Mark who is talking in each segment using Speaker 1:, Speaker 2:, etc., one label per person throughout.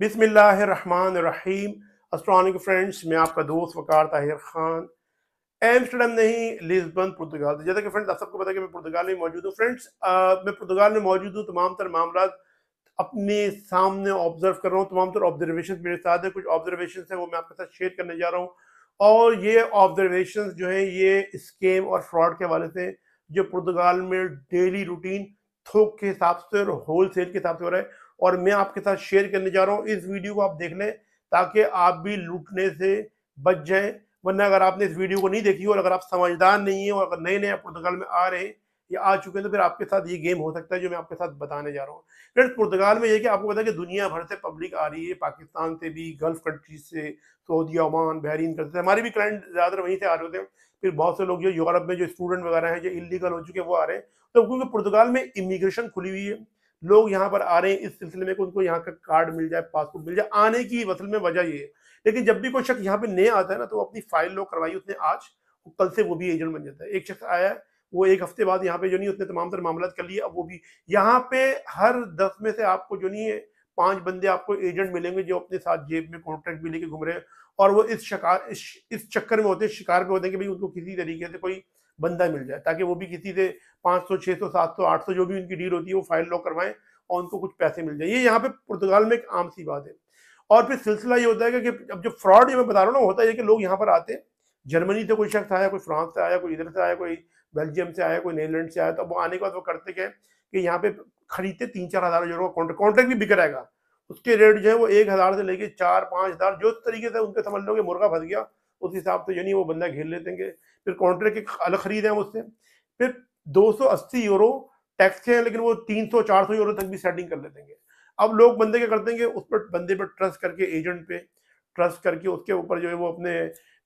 Speaker 1: बिसमीम अस्ट्रॉनिक फ्रेंड्स मैं आपका दोस्त वकार ताहिर ख़ान एम्स्टर्डम नहीं लिस्बन पुर्तगाल तो जैसा कि फ्रेंड्स आप सबको पता है कि मैं पुर्तगाल में मौजूद हूँ फ्रेंड्स मैं पुर्तगाल में मौजूद हूँ तमाम तर मामला अपने सामने ऑब्जर्व कर रहा हूँ तमाम तर ऑब्जर्वेशन मेरे साथ है कुछ ऑब्जर्वेशन हैं वो मैं आपके साथ शेयर करने जा रहा हूँ और ये ऑब्जर्वेशन जो है ये स्केम और फ्रॉड के हवाले से जो पुर्तगाल में डेली रूटीन थोक के हिसाब से और होल सेल के हिसाब से हो रहा है और मैं आपके साथ शेयर करने जा रहा हूँ इस वीडियो को आप देख लें ताकि आप भी लूटने से बच जाएं वरना अगर आपने इस वीडियो को नहीं देखी और अगर आप समझदार नहीं है और अगर नए नए पुर्तगाल में आ रहे हैं या आ चुके हैं तो फिर आपके साथ ये गेम हो सकता है जो मैं आपके साथ बताने जा रहा हूँ फ्रेंड्स पुर्तगाल में यह कि आपको पता है कि दुनिया भर से पब्लिक आ रही है पाकिस्तान से भी गल्फ कंट्रीज से सऊदी ओमान बहरीन करते हमारे भी क्लाइंट ज़्यादातर वहीं से आ रहे होते हैं फिर बहुत से लोग जो यूरोप में जो स्टूडेंट वगैरह हैं जो इलीगल हो चुके हैं वो आ रहे हैं तो क्योंकि पुर्तगाल में इमिग्रेशन खुली हुई है लोग यहाँ पर आ रहे हैं इस सिलसिले में उनको यहाँ का कार्ड मिल जाए पासपोर्ट मिल जाए आने की असल में वजह ये है लेकिन जब भी कोई शख्स यहाँ पे नया आता है ना तो अपनी फाइल लोग करवाई उसने आज कल से वो भी एजेंट बन जाता है एक शख्स आया है वो एक हफ्ते बाद यहाँ पे जो नहीं उसने तमाम तर मामला कर लिए अब वो भी यहाँ पे हर दस में से आपको जो नहीं है पांच बंदे आपको एजेंट मिलेंगे जो अपने साथ जेब में कॉन्ट्रैक्ट भी लेके घूम रहे हैं और वो इस शिकार इस, इस चक्कर में होते हैं शिकार में होते हैं कि भाई उनको किसी तरीके से कोई बंदा मिल जाए ताकि वो भी किसी से पाँच सौ छः सौ सात सौ आठ सौ जो भी उनकी डील होती है वो फाइल लॉक करवाएं और उनको कुछ पैसे मिल जाए ये यहाँ पे पुर्तगाल में एक आम सी बात है और फिर सिलसिला ये होता है कि अब जो फ्रॉड ये मैं बता रहा हूँ ना होता है कि लोग यहाँ पर आते हैं जर्मनी से कोई शख्स आया कोई फ्रांस से आया कोई इधर से आया कोई बेल्जियम से आया कोई नीदरलैंड से आया तो वो आने के बाद वो करते क्या कि यहाँ पे खरीदते तीन चार हज़ार जो कॉन्ट्रैक्ट कॉन्ट्रैक्ट भी बिक रहेगा उसके रेट जो है वो एक हज़ार से लेके चार पाँच हज़ार जो तरीके से उनके समझ लो कि मुर्गा फंस गया उस हिसाब से यानी वो बंदा घेर लेते हैं फिर कॉन्ट्रैक्ट के अलग खरीदे हैं उससे फिर 280 यूरो टैक्स के हैं लेकिन वो 300 400 यूरो तक भी सेटिंग कर लेते हैं अब लोग बंदे क्या करते हैं उस पर बंदे पर ट्रस्ट करके एजेंट पे ट्रस्ट करके उसके ऊपर जो है वो अपने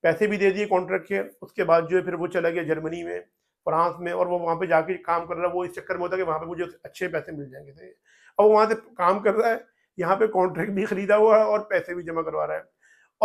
Speaker 1: पैसे भी दे दिए कॉन्ट्रैक्ट के उसके बाद जो है फिर वो चला गया जर्मनी में फ्रांस में और वो वहाँ पे जाके काम कर रहा है वो इस चक्कर में होता है कि वहाँ पे मुझे अच्छे पैसे मिल जाएंगे अब वो वहाँ से काम कर रहा है यहाँ पे कॉन्ट्रैक्ट भी खरीदा हुआ है और पैसे भी जमा करवा रहा है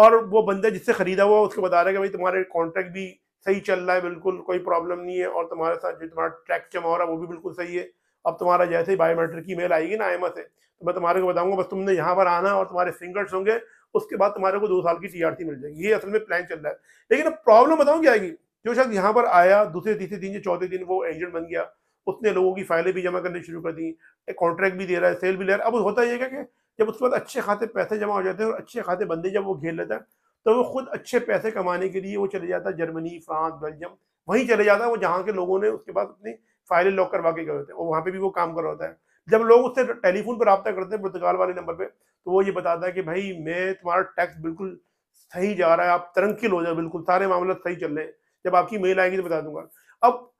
Speaker 1: और वो बंदा जिससे ख़रीदा हुआ उसको बता रहे कि भाई तुम्हारे कॉन्ट्रैक्ट भी सही चल रहा है बिल्कुल कोई प्रॉब्लम नहीं है और तुम्हारे साथ जो तुम्हारा ट्रैक जमा हो रहा है वो भी बिल्कुल सही है अब तुम्हारा जैसे ही बायोमेट्रिक की मेल आएगी ना आई से तो मैं तुम्हारे को बताऊंगा बस तुमने यहाँ पर आना और तुम्हारे फिंगर्स होंगे उसके बाद तुम्हारे को दो साल की टी मिल जाएगी ये असल में प्लान चल रहा है लेकिन अब प्रॉब्लम बताऊँ क्या आएगी जो शख्स यहाँ पर आया दूसरे तीसरे दिन या चौथे दिन वो एजेंट बन गया उसने लोगों की फाइलें भी जमा करनी शुरू कर दी कॉन्ट्रैक्ट भी दे रहा है सेल भी ले रहा है अब होता है क्या जब उसके बाद अच्छे खाते पैसे जमा हो जाते हैं और अच्छे खाते बंदे जब वो घेर लेता है तो वो खुद अच्छे पैसे कमाने के लिए वो चले जाता है जर्मनी फ्रांस बेल्जियम वहीं चले जाता है वो जहाँ के लोगों ने उसके पास अपनी फाइलें लॉक करवा के गए होते हैं और वहाँ पर भी वो काम कर रहा होता है जब लोग उससे टेलीफोन पर रबता करते हैं पुर्तगाल वाले नंबर पर तो वो ये बताता है कि भाई मैं तुम्हारा टैक्स बिल्कुल सही जा रहा है आप तरंकिल हो जाए बिल्कुल सारे मामले सही चल रहे हैं जब आपकी मेल आएगी तो बता दूंगा अब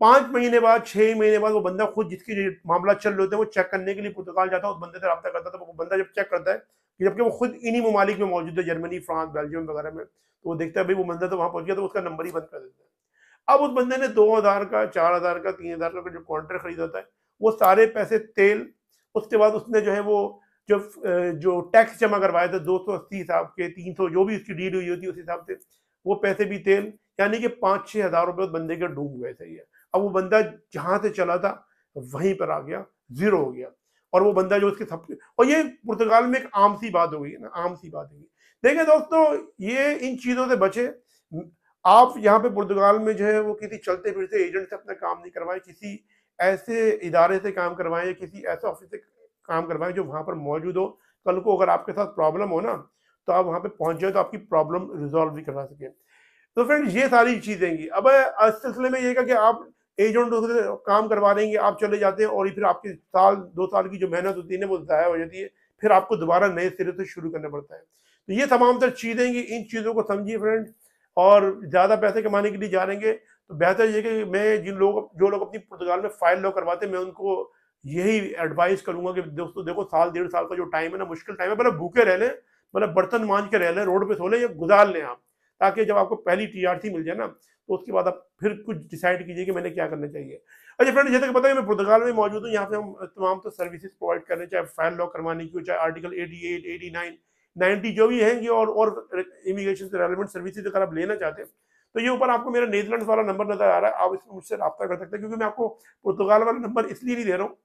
Speaker 1: पांच महीने बाद छह महीने बाद वो बंदा खुद जिसकी मामला चल रहे होते हैं वो चेक करने के लिए पुर्तगाल जाता है उस बंदे से रब्ता करता था वो बंदा जब चेक करता है कि जबकि वो खुद इन्हीं ममालिक में मौजूद है जर्मनी फ्रांस बेल्जियम वगैरह में तो वो देखता है भाई वो बंदा तो वहाँ पहुंच गया तो उसका नंबर ही बंद कर देता है अब उस बंदे ने दो हज़ार का चार हज़ार का तीन हज़ार का जो कॉन्ट्रेक्ट खरीदा है वो सारे पैसे तेल उसके बाद उसने जो है वो जो जो टैक्स जमा करवाया था दो सौ अस्सी हिसाब के तीन सौ जो भी उसकी डील हुई होती उस हिसाब से वो पैसे भी तेल यानी कि पाँच छः हज़ार रुपये बंदे के डूब गए थे ये अब वो बंदा जहाँ से चला था वहीं पर आ गया ज़ीरो हो गया और वो बंदा जो उसके थपके और ये पुर्तगाल में एक आम सी बात हो गई ना आम सी बात होगी देखें दोस्तों ये इन चीज़ों से बचे आप यहाँ पे पुर्तगाल में जो है वो किसी चलते फिरते एजेंट से अपना काम नहीं करवाएं किसी ऐसे इदारे से काम करवाएं या किसी ऐसे ऑफिस से काम करवाएं जो वहाँ पर मौजूद हो कल को अगर आपके साथ प्रॉब्लम हो ना तो आप वहाँ पे पहुँच जाए तो आपकी प्रॉब्लम रिजॉल्व भी करवा सकें तो फ्रेंड ये सारी चीज़ें की अब इस सिलसिले में ये कि आप एजेंट दूसरे काम करवा देंगे आप चले जाते हैं और फिर आपकी साल दो साल की जो मेहनत होती है ना वो ज़ाया हो जाती है फिर आपको दोबारा नए सिरे से शुरू करना पड़ता है तो ये तमाम तरह चीज़ें इन चीज़ों को समझिए फ्रेंड और ज़्यादा पैसे कमाने के लिए जा रहेंगे तो बेहतर ये कि मैं जिन लोग जो लोग अपनी पुर्तगाल में फाइल लॉ करवाते मैं उनको यही एडवाइस करूंगा कि दोस्तों देखो साल डेढ़ साल का जो टाइम है ना मुश्किल टाइम है मतलब भूखे रह लें मतलब बर्तन मांझ के रह लें रोड पे सो लें या गुजार लें आप ताकि जब आपको पहली टीआरसी मिल जाए ना तो उसके बाद आप फिर कुछ डिसाइड कीजिए कि मैंने क्या करना चाहिए अच्छा फ्रेंड जैसे कि पता है मैं पुर्तगाल में मौजूद हूँ यहाँ पे हम तमाम तो सर्विसेज प्रोवाइड कर रहे हैं चाहे फाइल लॉ करवाने की हो चाहे article eighty eight eighty nine ninety जो भी हैंगी और और इमिग्रेशन से रेलिवेंट सर्विसेज अगर आप लेना चाहते हैं तो ये ऊपर आपको मेरा नीदरलैंड वाला नंबर नजर आ रहा है आप इसमें मुझसे रब्ता कर सकते हैं क्योंकि मैं आपको पुर्तगाल वाला नंबर इसलिए नहीं दे रहा हूँ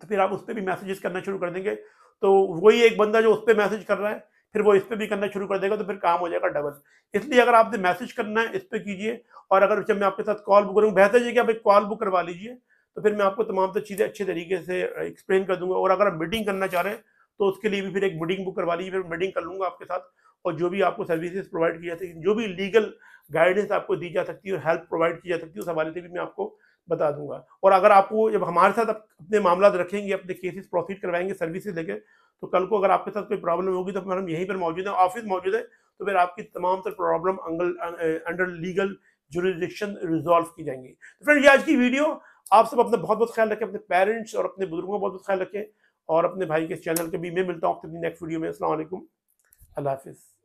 Speaker 1: तो फिर आप उस पर भी मैसेजेस करना शुरू कर देंगे तो वही एक बंदा जो उस पर मैसेज कर रहा है फिर वो इस पर भी करना शुरू कर देगा तो फिर काम हो जाएगा डबल इसलिए अगर आपने मैसेज करना है इस पर कीजिए और अगर जब मैं आपके साथ कॉल बुक करूँगा बेहतर ये कि आप एक कॉल बुक करवा लीजिए तो फिर मैं आपको तमाम तो चीज़ें अच्छे तरीके से एक्सप्लेन कर दूंगा और अगर आप मीटिंग करना चाह रहे हैं तो उसके लिए भी फिर एक मीटिंग बुक करवा लीजिए फिर मीटिंग कर लूँगा आपके साथ और जो भी आपको सर्विसेज प्रोवाइड की जा सकती जो भी लीगल गाइडेंस आपको दी जा सकती है और हेल्प प्रोवाइड की जा सकती है उस हवाले से भी मैं आपको बता दूंगा और अगर आपको जब हमारे साथ अपने मामला रखेंगे अपने केसेस प्रोसीड करवाएंगे सर्विसेज लेके तो कल को अगर आपके साथ कोई प्रॉब्लम होगी तो हम यहीं पर मौजूद है ऑफिस मौजूद है तो फिर आपकी तमाम तर problem under legal jurisdiction resolve की जाएंगी तो फ्रेंड ये आज की वीडियो आप सब अपना बहुत बहुत ख्याल रखें अपने पेरेंट्स और अपने बुजुर्गों का बहुत बहुत ख्याल रखें और अपने भाई के चैनल के भी मैं मिलता हूँ अपनी नेक्स्ट वीडियो में असल अल्लाह हाफिज़